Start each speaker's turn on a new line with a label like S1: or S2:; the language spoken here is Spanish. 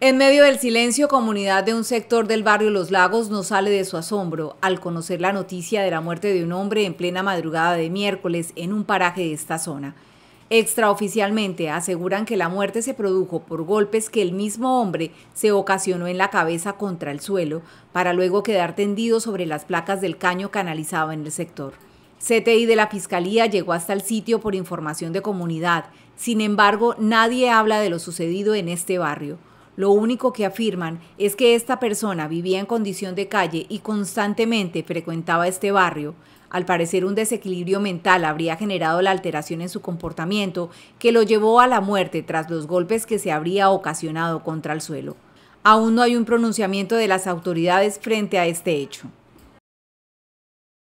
S1: En medio del silencio, comunidad de un sector del barrio Los Lagos no sale de su asombro al conocer la noticia de la muerte de un hombre en plena madrugada de miércoles en un paraje de esta zona. Extraoficialmente aseguran que la muerte se produjo por golpes que el mismo hombre se ocasionó en la cabeza contra el suelo para luego quedar tendido sobre las placas del caño canalizado en el sector. CTI de la Fiscalía llegó hasta el sitio por información de comunidad, sin embargo nadie habla de lo sucedido en este barrio. Lo único que afirman es que esta persona vivía en condición de calle y constantemente frecuentaba este barrio. Al parecer un desequilibrio mental habría generado la alteración en su comportamiento que lo llevó a la muerte tras los golpes que se habría ocasionado contra el suelo. Aún no hay un pronunciamiento de las autoridades frente a este hecho.